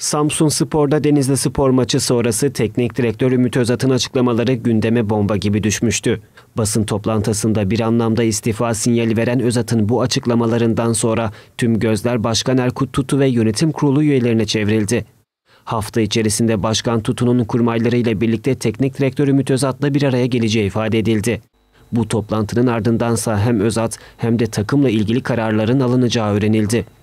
Samsun Spor'da Denizli Spor maçı sonrası teknik direktör Ümit Özat'ın açıklamaları gündeme bomba gibi düşmüştü. Basın toplantısında bir anlamda istifa sinyali veren Özat'ın bu açıklamalarından sonra tüm gözler Başkan Erkut Tutu ve yönetim kurulu üyelerine çevrildi. Hafta içerisinde Başkan Tutu'nun kurmaylarıyla birlikte teknik direktör Ümit Özat'la bir araya geleceği ifade edildi. Bu toplantının ardındansa hem Özat hem de takımla ilgili kararların alınacağı öğrenildi.